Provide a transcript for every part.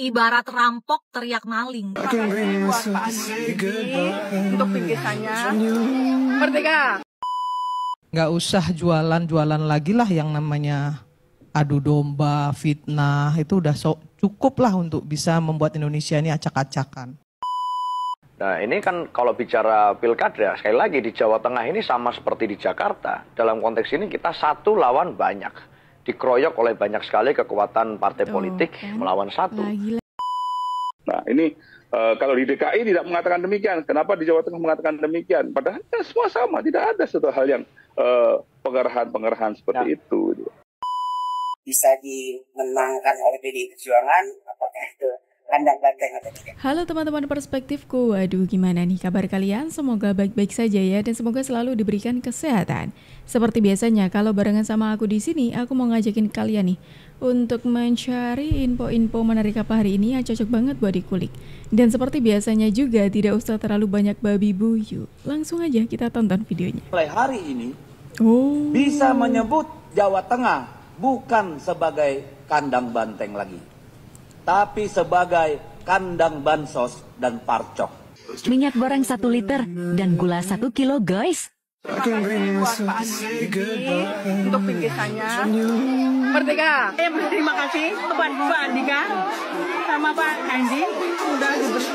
ibarat rampok teriak maling. Buat Pak Andri untuk pinggirannya. Merdeka. Nggak usah jualan-jualan lagi lah yang namanya adu domba, fitnah, itu udah so, cukup lah untuk bisa membuat Indonesia ini acak-acakan. Nah ini kan kalau bicara pilkada, sekali lagi di Jawa Tengah ini sama seperti di Jakarta. Dalam konteks ini kita satu lawan banyak dikeroyok oleh banyak sekali kekuatan partai oh, politik kan? melawan satu. Nah, Lagi. Nah ini uh, kalau di DKI tidak mengatakan demikian, kenapa di Jawa Tengah mengatakan demikian? Padahal ya, semua sama, tidak ada satu hal yang uh, pengerahan-pengerahan seperti ya. itu. Gitu. Bisa dimenangkan oleh PDI Perjuangan Halo teman-teman perspektifku, waduh gimana nih kabar kalian? Semoga baik-baik saja ya dan semoga selalu diberikan kesehatan. Seperti biasanya kalau barengan sama aku di sini, aku mau ngajakin kalian nih untuk mencari info-info menarik apa hari ini yang cocok banget buat dikulik. Dan seperti biasanya juga tidak usah terlalu banyak babi buyu. Langsung aja kita tonton videonya. Mulai hari ini oh. bisa menyebut Jawa Tengah bukan sebagai kandang banteng lagi tapi sebagai kandang bansos dan parcok. Minyak goreng 1 liter dan gula 1 kilo guys. Terima kasih Pak Andi untuk pinggirannya, Merdeka. Saya eh, terima kasih kepada Pak Andika sama Pak Andi sudah diberi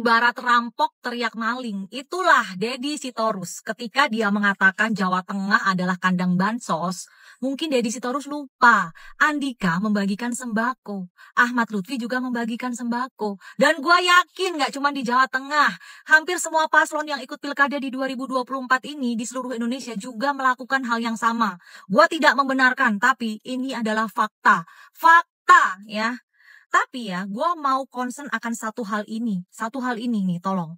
Ibarat rampok teriak maling, itulah Dedi Sitorus ketika dia mengatakan Jawa Tengah adalah kandang bansos Mungkin Dedi Sitorus lupa. Andika membagikan sembako. Ahmad Lutfi juga membagikan sembako. Dan gue yakin gak cuma di Jawa Tengah. Hampir semua paslon yang ikut pilkada di 2024 ini di seluruh Indonesia juga melakukan hal yang sama. Gue tidak membenarkan, tapi ini adalah fakta. Fakta ya. Tapi ya, gue mau concern akan satu hal ini. Satu hal ini nih, tolong.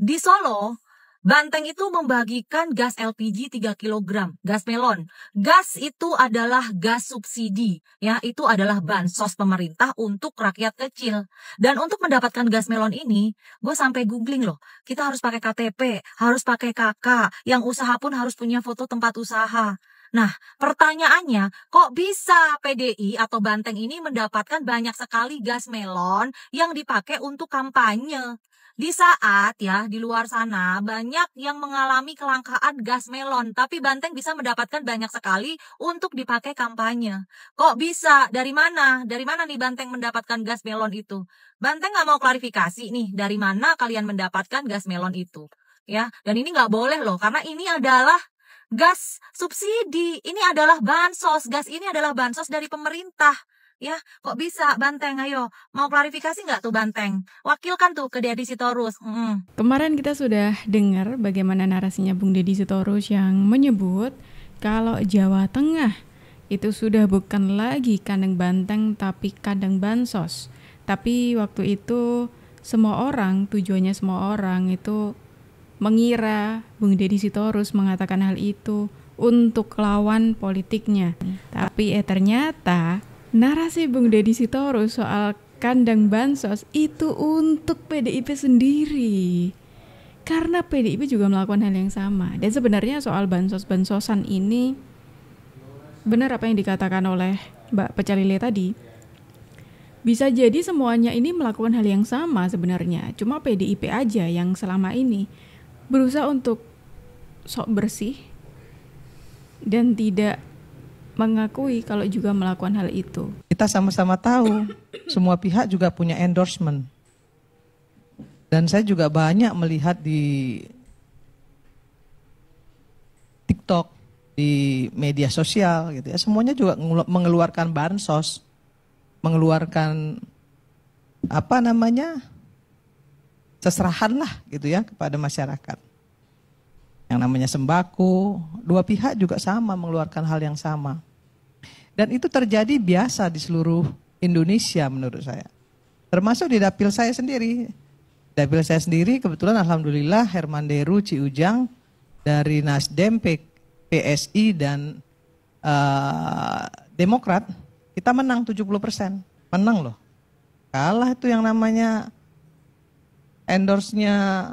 Di Solo, Banteng itu membagikan gas LPG 3 kg, gas melon. Gas itu adalah gas subsidi, ya, itu adalah bansos pemerintah untuk rakyat kecil. Dan untuk mendapatkan gas melon ini, gue sampai googling loh. Kita harus pakai KTP, harus pakai KK, yang usaha pun harus punya foto tempat usaha. Nah, pertanyaannya, kok bisa PDI atau Banteng ini mendapatkan banyak sekali gas melon yang dipakai untuk kampanye? Di saat ya di luar sana banyak yang mengalami kelangkaan gas melon, tapi Banteng bisa mendapatkan banyak sekali untuk dipakai kampanye. Kok bisa? Dari mana? Dari mana nih Banteng mendapatkan gas melon itu? Banteng nggak mau klarifikasi nih dari mana kalian mendapatkan gas melon itu. Ya, dan ini nggak boleh loh karena ini adalah gas subsidi, ini adalah bansos, gas ini adalah bansos dari pemerintah. Ya, kok bisa Banteng? Ayo, mau klarifikasi nggak tuh Banteng? wakil kan tuh ke Deddy Sitorus. mm. Kemarin kita sudah dengar bagaimana narasinya Bung Deddy Sitorus yang menyebut kalau Jawa Tengah itu sudah bukan lagi kandang Banteng tapi kandang Bansos. Tapi waktu itu semua orang, tujuannya semua orang itu mengira Bung Deddy Sitorus mengatakan hal itu untuk lawan politiknya. Tapi eh ternyata narasi Bung Deddy Sitorus soal kandang bansos itu untuk PDIP sendiri. Karena PDIP juga melakukan hal yang sama. Dan sebenarnya soal bansos-bansosan ini benar apa yang dikatakan oleh Mbak Pecalile tadi. Bisa jadi semuanya ini melakukan hal yang sama sebenarnya. Cuma PDIP aja yang selama ini berusaha untuk sok bersih dan tidak mengakui kalau juga melakukan hal itu. Kita sama-sama tahu semua pihak juga punya endorsement. Dan saya juga banyak melihat di TikTok, di media sosial gitu ya. Semuanya juga mengeluarkan bansos, mengeluarkan apa namanya? seserahan lah gitu ya kepada masyarakat. Yang namanya sembako, dua pihak juga sama mengeluarkan hal yang sama. Dan itu terjadi biasa di seluruh Indonesia menurut saya. Termasuk di dapil saya sendiri. Dapil saya sendiri kebetulan Alhamdulillah Herman Deru Ciujang dari Nasdem, PSI dan uh, Demokrat kita menang 70 persen. Menang loh. Kalah itu yang namanya endorse-nya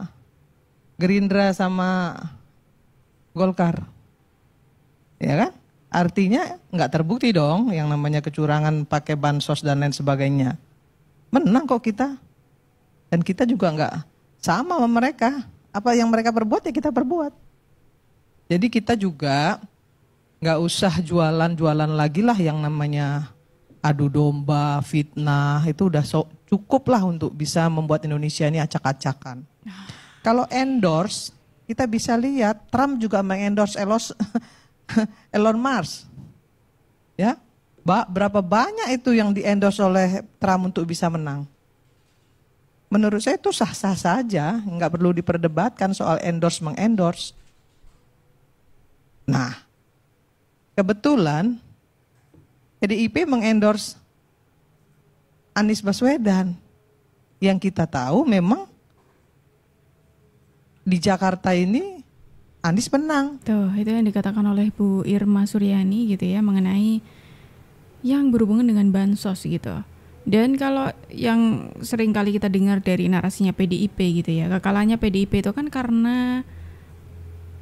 Gerindra sama Golkar. Ya kan? Artinya nggak terbukti dong yang namanya kecurangan pakai bansos dan lain sebagainya. Menang kok kita. Dan kita juga nggak sama sama mereka. Apa yang mereka perbuat ya kita perbuat. Jadi kita juga nggak usah jualan-jualan lagi lah yang namanya adu domba, fitnah itu udah so, cukup lah untuk bisa membuat Indonesia ini acak-acakan. Ah. Kalau endorse kita bisa lihat Trump juga mengendorse Elon, Elon Musk. Ya, berapa banyak itu yang diendorse oleh Trump untuk bisa menang? Menurut saya itu sah-sah saja, nggak perlu diperdebatkan soal endorse mengendorse. Nah, kebetulan PDIP mengendorse Anies Baswedan. Yang kita tahu memang di Jakarta ini Anies menang. Tuh, itu yang dikatakan oleh Bu Irma Suryani gitu ya mengenai yang berhubungan dengan bansos gitu. Dan kalau yang sering kali kita dengar dari narasinya PDIP gitu ya, kekalahannya PDIP itu kan karena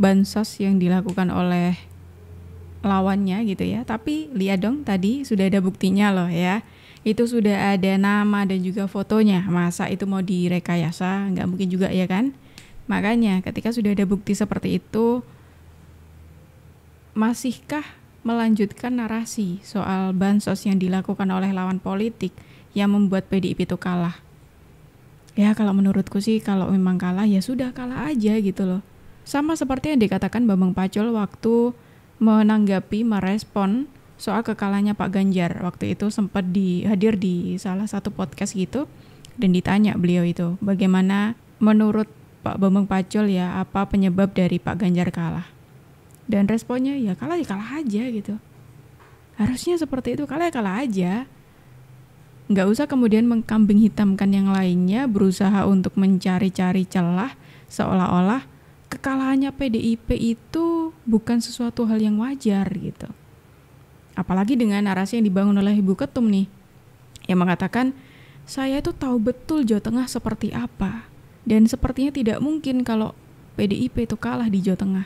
bansos yang dilakukan oleh lawannya gitu ya. Tapi lihat dong tadi sudah ada buktinya loh ya. Itu sudah ada nama dan juga fotonya. Masa itu mau direkayasa? Nggak mungkin juga ya kan? Makanya ketika sudah ada bukti seperti itu, masihkah melanjutkan narasi soal bansos yang dilakukan oleh lawan politik yang membuat PDIP itu kalah? Ya kalau menurutku sih kalau memang kalah ya sudah kalah aja gitu loh. Sama seperti yang dikatakan Bambang Pacul waktu menanggapi merespon soal kekalahnya Pak Ganjar. Waktu itu sempat dihadir di salah satu podcast gitu dan ditanya beliau itu bagaimana menurut Pak Bambang Pacul ya apa penyebab dari Pak Ganjar kalah. Dan responnya ya kalah ya kalah aja gitu. Harusnya seperti itu kalah ya kalah aja. Nggak usah kemudian mengkambing hitamkan yang lainnya, berusaha untuk mencari-cari celah seolah-olah kekalahannya PDIP itu bukan sesuatu hal yang wajar gitu. Apalagi dengan narasi yang dibangun oleh Ibu Ketum nih, yang mengatakan, saya itu tahu betul Jawa Tengah seperti apa. Dan sepertinya tidak mungkin kalau PDIP itu kalah di Jawa Tengah.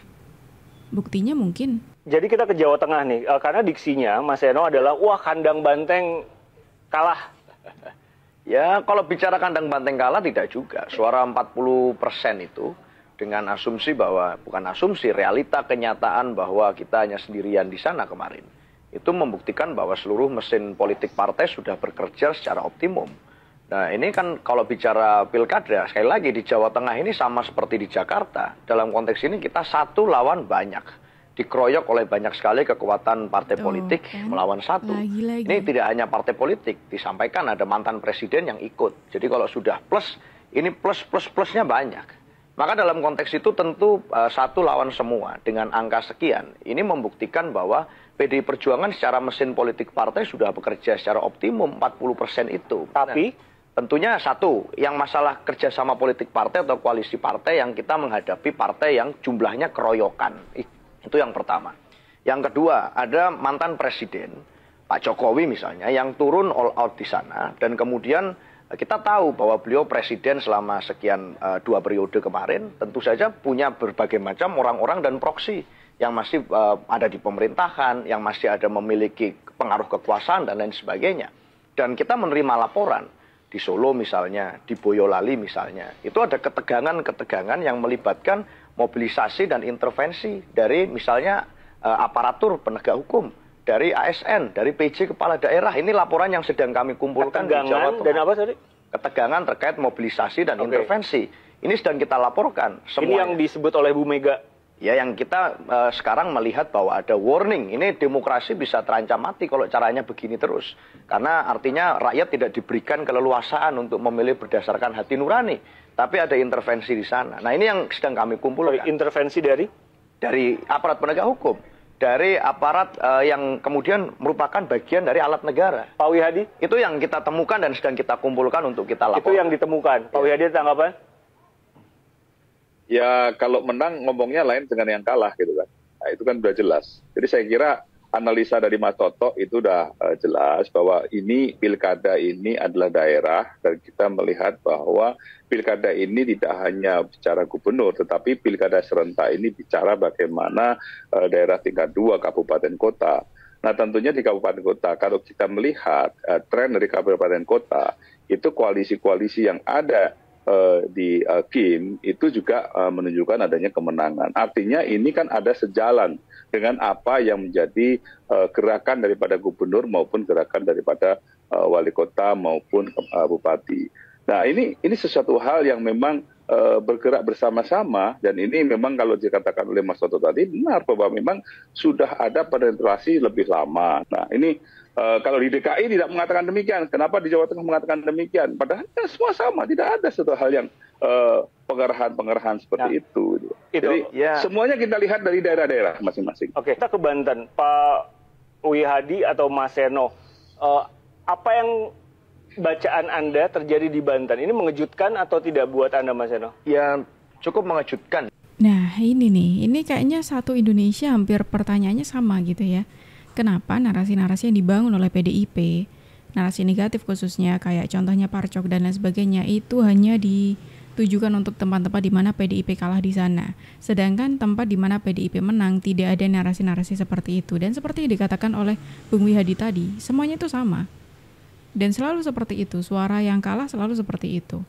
Buktinya mungkin. Jadi kita ke Jawa Tengah nih, eh, karena diksinya Mas Eno adalah, wah kandang banteng kalah. ya kalau bicara kandang banteng kalah tidak juga. Suara 40 persen itu dengan asumsi bahwa, bukan asumsi, realita kenyataan bahwa kita hanya sendirian di sana kemarin. Itu membuktikan bahwa seluruh mesin politik partai sudah bekerja secara optimum Nah ini kan kalau bicara pilkada, sekali lagi di Jawa Tengah ini sama seperti di Jakarta. Dalam konteks ini kita satu lawan banyak. Dikeroyok oleh banyak sekali kekuatan partai Tuh, politik kan? melawan satu. Lagi, lagi. Ini tidak hanya partai politik, disampaikan ada mantan presiden yang ikut. Jadi kalau sudah plus, ini plus-plus-plusnya banyak. Maka dalam konteks itu tentu uh, satu lawan semua dengan angka sekian. Ini membuktikan bahwa PDI Perjuangan secara mesin politik partai sudah bekerja secara optimum 40% itu. Tapi Tentunya satu, yang masalah kerjasama politik partai atau koalisi partai yang kita menghadapi partai yang jumlahnya keroyokan. Itu yang pertama. Yang kedua, ada mantan presiden, Pak Jokowi misalnya, yang turun all out di sana. Dan kemudian eh, kita tahu bahwa beliau presiden selama sekian uh, dua periode kemarin. Tentu saja punya berbagai macam orang-orang dan proksi yang masih uh, ada di pemerintahan, yang masih ada memiliki pengaruh kekuasaan dan lain sebagainya. Dan kita menerima laporan di Solo misalnya, di Boyolali misalnya. Itu ada ketegangan-ketegangan yang melibatkan mobilisasi dan intervensi dari misalnya eh, aparatur penegak hukum, dari ASN, dari PJ kepala daerah. Ini laporan yang sedang kami kumpulkan ketegangan di Jawa Tengah. dan apa tadi? Ketegangan terkait mobilisasi dan okay. intervensi. Ini sedang kita laporkan. Semuanya. Ini yang disebut oleh Bu Mega ya yang kita uh, sekarang melihat bahwa ada warning ini demokrasi bisa terancam mati kalau caranya begini terus karena artinya rakyat tidak diberikan keleluasaan untuk memilih berdasarkan hati nurani tapi ada intervensi di sana nah ini yang sedang kami kumpulkan intervensi dari dari aparat penegak hukum dari aparat uh, yang kemudian merupakan bagian dari alat negara. Pak Wihadi, itu yang kita temukan dan sedang kita kumpulkan untuk kita laporkan. Itu yang ditemukan. Pak ya. Wihadi tanggapan? ya kalau menang ngomongnya lain dengan yang kalah gitu kan. Nah, itu kan sudah jelas. Jadi saya kira analisa dari Mas Toto itu sudah uh, eh, jelas bahwa ini pilkada ini adalah daerah dan kita melihat bahwa pilkada ini tidak hanya bicara gubernur tetapi pilkada serentak ini bicara bagaimana uh, daerah tingkat dua kabupaten kota. Nah tentunya di kabupaten kota kalau kita melihat uh, tren dari kabupaten kota itu koalisi-koalisi yang ada Eh, di uh, Kim itu juga uh, menunjukkan adanya kemenangan. Artinya ini kan ada sejalan dengan apa yang menjadi uh, gerakan daripada gubernur maupun gerakan daripada uh, wali kota maupun uh, bupati. Nah ini ini sesuatu hal yang memang bergerak bersama-sama dan ini memang kalau dikatakan oleh Mas Toto tadi benar bahwa memang sudah ada penetrasi lebih lama. Nah ini Eh, kalau di DKI tidak mengatakan demikian, kenapa di Jawa Tengah mengatakan demikian? Padahal ya semua sama, tidak ada satu hal yang uh, pengerahan-pengerahan seperti nah, itu. Gitu. itu. Jadi ya. semuanya kita lihat dari daerah-daerah masing-masing. Oke, kita ke Banten, Pak Wihadi atau Mas Seno, uh, apa yang bacaan Anda terjadi di Banten ini mengejutkan atau tidak buat Anda Mas Seno? Ya cukup mengejutkan. Nah ini nih, ini kayaknya satu Indonesia hampir pertanyaannya sama gitu ya kenapa narasi-narasi yang dibangun oleh PDIP, narasi negatif khususnya kayak contohnya Parcok dan lain sebagainya itu hanya ditujukan untuk tempat-tempat di mana PDIP kalah di sana. Sedangkan tempat di mana PDIP menang tidak ada narasi-narasi seperti itu dan seperti yang dikatakan oleh Bung Wihadi tadi, semuanya itu sama. Dan selalu seperti itu, suara yang kalah selalu seperti itu.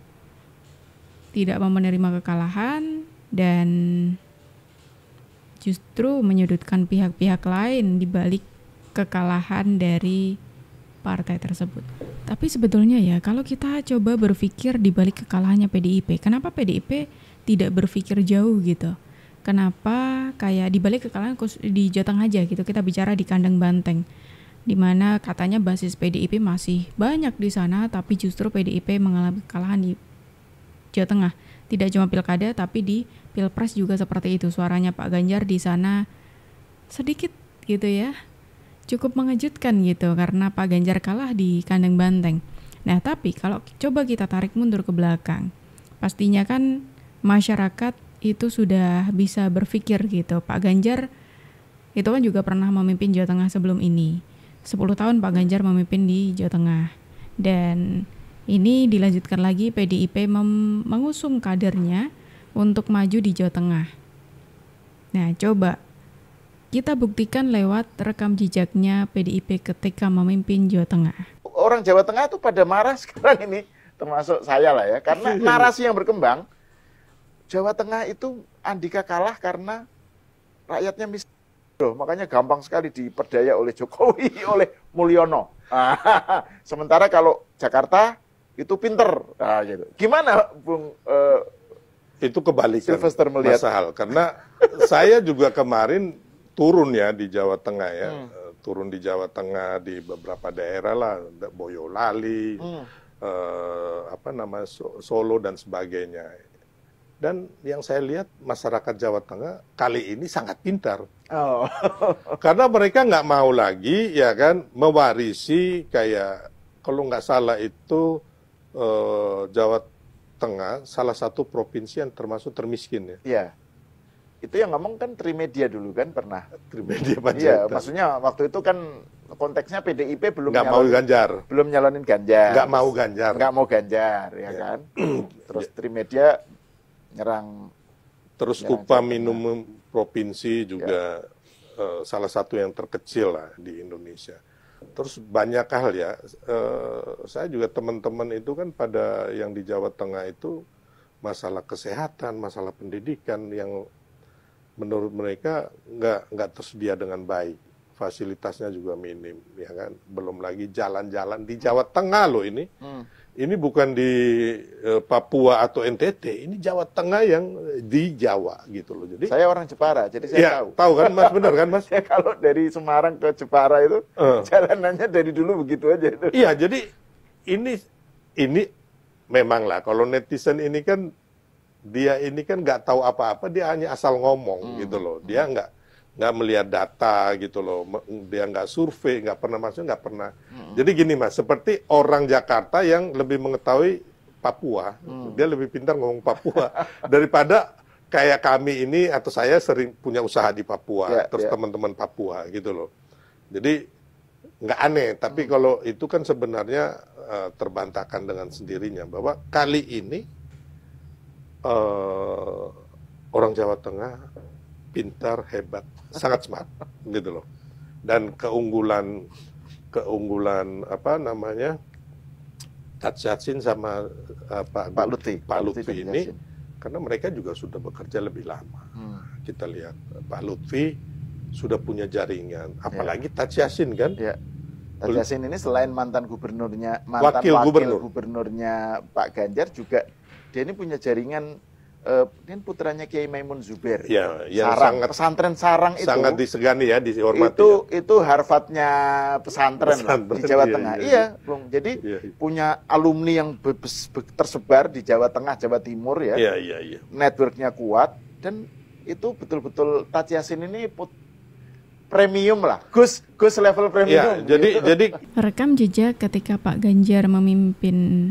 Tidak mau menerima kekalahan dan justru menyudutkan pihak-pihak lain di balik kekalahan dari partai tersebut. Tapi sebetulnya ya, kalau kita coba berpikir di balik kekalahannya PDIP, kenapa PDIP tidak berpikir jauh gitu? Kenapa kayak di balik kekalahan di Jateng aja gitu, kita bicara di kandang banteng. Di mana katanya basis PDIP masih banyak di sana, tapi justru PDIP mengalami kekalahan di Jawa Tengah. Tidak cuma pilkada, tapi di pilpres juga seperti itu. Suaranya Pak Ganjar di sana sedikit gitu ya, cukup mengejutkan gitu karena Pak Ganjar kalah di kandang banteng. Nah, tapi kalau coba kita tarik mundur ke belakang, pastinya kan masyarakat itu sudah bisa berpikir gitu. Pak Ganjar itu kan juga pernah memimpin Jawa Tengah sebelum ini. 10 tahun Pak Ganjar memimpin di Jawa Tengah. Dan ini dilanjutkan lagi PDIP mengusung kadernya untuk maju di Jawa Tengah. Nah, coba kita buktikan lewat rekam jejaknya PDIP ketika memimpin Jawa Tengah. Orang Jawa Tengah itu pada marah sekarang ini, termasuk saya lah ya, karena narasi yang berkembang, Jawa Tengah itu Andika kalah karena rakyatnya miskin. Makanya gampang sekali diperdaya oleh Jokowi, oleh Mulyono. Sementara kalau Jakarta itu pinter. Nah, gitu. Gimana Bung uh, itu kebalikan Sylvester melihat? Hal, karena saya juga kemarin turun ya di Jawa Tengah ya, hmm. Eh, turun di Jawa Tengah di beberapa daerah lah, Boyolali, hmm. eh, apa nama Solo dan sebagainya. Dan yang saya lihat masyarakat Jawa Tengah kali ini sangat pintar. Oh. Karena mereka nggak mau lagi ya kan mewarisi kayak kalau nggak salah itu eh, Jawa Tengah salah satu provinsi yang termasuk termiskin ya. Yeah itu yang ngomong kan Trimedia dulu kan pernah. Trimedia iya, Panjaitan. Iya, maksudnya waktu itu kan konteksnya PDIP belum nggak mau Ganjar, belum nyalonin Ganjar, nggak mau Ganjar, nggak mau Ganjar, ya, ya. kan. Terus iya. Trimedia nyerang. Terus nyerang upah minimum provinsi juga ya. uh, salah satu yang terkecil lah di Indonesia. Terus banyak hal ya. Uh, saya juga teman-teman itu kan pada yang di Jawa Tengah itu masalah kesehatan, masalah pendidikan yang menurut mereka nggak nggak tersedia dengan baik fasilitasnya juga minim ya kan belum lagi jalan-jalan di Jawa Tengah loh ini hmm. ini bukan di uh, Papua atau NTT ini Jawa Tengah yang di Jawa gitu loh jadi saya orang Jepara jadi saya ya, tahu tahu kan Mas benar kan Mas ya kalau dari Semarang ke Jepara itu hmm. jalanannya dari dulu begitu aja itu iya jadi ini ini memang lah kalau netizen ini kan dia ini kan nggak tahu apa-apa, dia hanya asal ngomong hmm. gitu loh. Dia nggak nggak melihat data gitu loh, dia nggak survei, nggak pernah masuk, nggak pernah. Hmm. Jadi gini mas, seperti orang Jakarta yang lebih mengetahui Papua, hmm. dia lebih pintar ngomong Papua daripada kayak kami ini atau saya sering punya usaha di Papua, yeah, terus yeah. teman-teman Papua gitu loh. Jadi nggak aneh, tapi hmm. kalau itu kan sebenarnya uh, terbantahkan dengan sendirinya bahwa kali ini uh, orang Jawa Tengah pintar, hebat, sangat smart gitu loh. Dan keunggulan keunggulan apa namanya? Tatsyatsin sama uh, Pak, Pak Lutfi, Pak Lutfi, Lutfi ini karena mereka juga sudah bekerja lebih lama. Hmm. Kita lihat Pak Lutfi sudah punya jaringan, ya. apalagi ya. Tatsyatsin kan? Ya. Tatsyatsin ini selain mantan gubernurnya, mantan wakil, wakil gubernur. gubernurnya Pak Ganjar juga dia ini punya jaringan uh, ini putranya Kiai Maimun Zuber, Ya, ya sarang, sangat, pesantren Sarang itu sangat disegani ya, dihormati. Itu ya. itu Harvardnya pesantren, pesantren di Jawa iya, Tengah. Iya, iya, iya, Bung. Jadi iya, iya. punya alumni yang be be be tersebar di Jawa Tengah, Jawa Timur ya. Iya, iya, iya. Networknya kuat dan itu betul-betul Taj Yasin ini put premium lah, Gus Gus level premium. Ya, jadi gitu. jadi rekam jejak ketika Pak Ganjar memimpin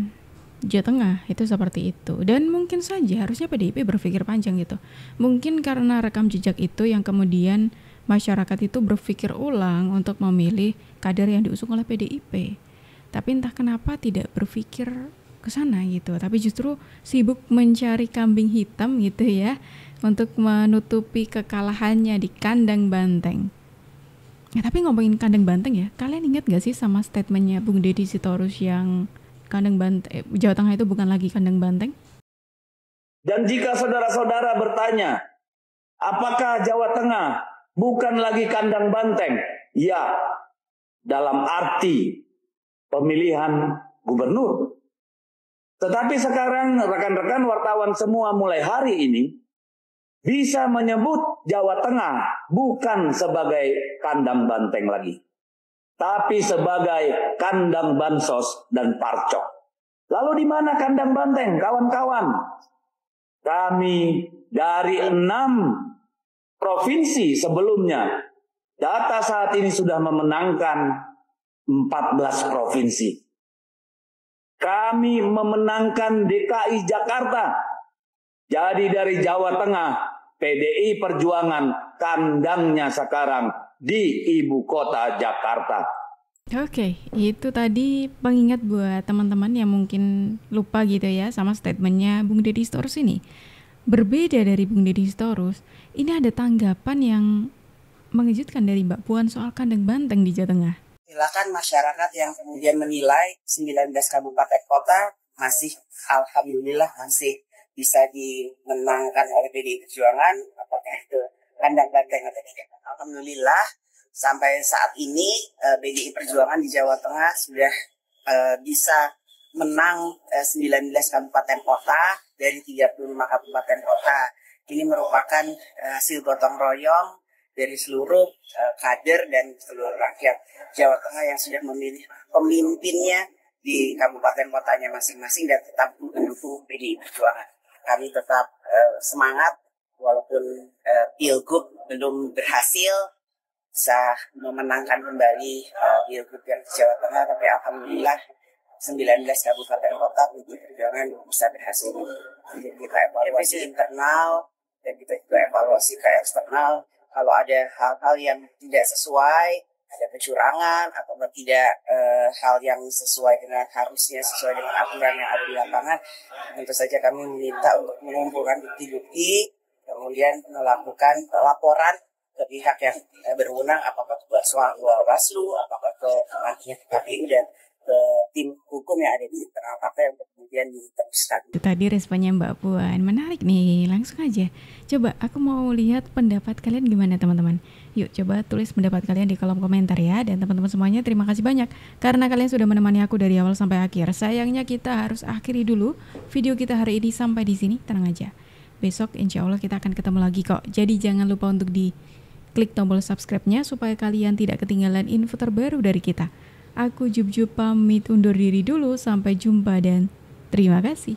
Jawa Tengah itu seperti itu dan mungkin saja harusnya PDIP berpikir panjang gitu mungkin karena rekam jejak itu yang kemudian masyarakat itu berpikir ulang untuk memilih kader yang diusung oleh PDIP tapi entah kenapa tidak berpikir ke sana gitu tapi justru sibuk mencari kambing hitam gitu ya untuk menutupi kekalahannya di kandang banteng Ya, tapi ngomongin kandang banteng ya, kalian ingat gak sih sama statementnya Bung Deddy Sitorus yang kandang banteng eh, Jawa Tengah itu bukan lagi kandang banteng? Dan jika saudara-saudara bertanya, apakah Jawa Tengah bukan lagi kandang banteng? Ya, dalam arti pemilihan gubernur. Tetapi sekarang rekan-rekan wartawan semua mulai hari ini bisa menyebut Jawa Tengah bukan sebagai kandang banteng lagi tapi sebagai kandang bansos dan parcok. Lalu di mana kandang banteng, kawan-kawan? Kami dari enam provinsi sebelumnya, data saat ini sudah memenangkan 14 provinsi. Kami memenangkan DKI Jakarta. Jadi dari Jawa Tengah, PDI Perjuangan kandangnya sekarang di ibu kota Jakarta. Oke, itu tadi pengingat buat teman-teman yang mungkin lupa gitu ya sama statementnya Bung Deddy Storus ini. Berbeda dari Bung Deddy Storus, ini ada tanggapan yang mengejutkan dari Mbak Puan soal kandang banteng di Jawa Tengah. Silakan masyarakat yang kemudian menilai 19 kabupaten kota masih alhamdulillah masih bisa dimenangkan oleh PDI Perjuangan apakah itu kandang-kandang yang tadi Alhamdulillah sampai saat ini eh, BDI Perjuangan di Jawa Tengah sudah eh, bisa menang 19 eh, kabupaten kota dari 35 kabupaten kota. Ini merupakan hasil gotong royong dari seluruh kader dan seluruh rakyat Jawa Tengah yang sudah memilih pemimpinnya di kabupaten kotanya masing-masing dan tetap mendukung PDI Perjuangan. Kami tetap semangat walaupun uh, eh, Pilgub belum berhasil bisa memenangkan kembali uh, eh, Pilgub yang di Jawa Tengah tapi alhamdulillah 19 kabupaten kota itu perjuangan bisa berhasil. Jadi kita evaluasi internal dan kita juga evaluasi ke eksternal kalau ada hal-hal yang tidak sesuai ada kecurangan atau tidak e, hal yang sesuai dengan harusnya sesuai dengan aturan yang ada di lapangan tentu saja kami minta untuk mengumpulkan bukti-bukti kemudian melakukan laporan ke pihak yang eh, berwenang apakah ke Bawaslu, apakah ke KPU dan ke tim hukum yang ada di internal partai untuk kemudian diteruskan. itu Tadi responnya Mbak Puan menarik nih, langsung aja. Coba aku mau lihat pendapat kalian gimana teman-teman. Yuk coba tulis pendapat kalian di kolom komentar ya dan teman-teman semuanya terima kasih banyak karena kalian sudah menemani aku dari awal sampai akhir. Sayangnya kita harus akhiri dulu video kita hari ini sampai di sini. Tenang aja. Besok insya Allah kita akan ketemu lagi kok. Jadi jangan lupa untuk di klik tombol subscribe-nya supaya kalian tidak ketinggalan info terbaru dari kita. Aku Jubjub pamit undur diri dulu, sampai jumpa dan terima kasih.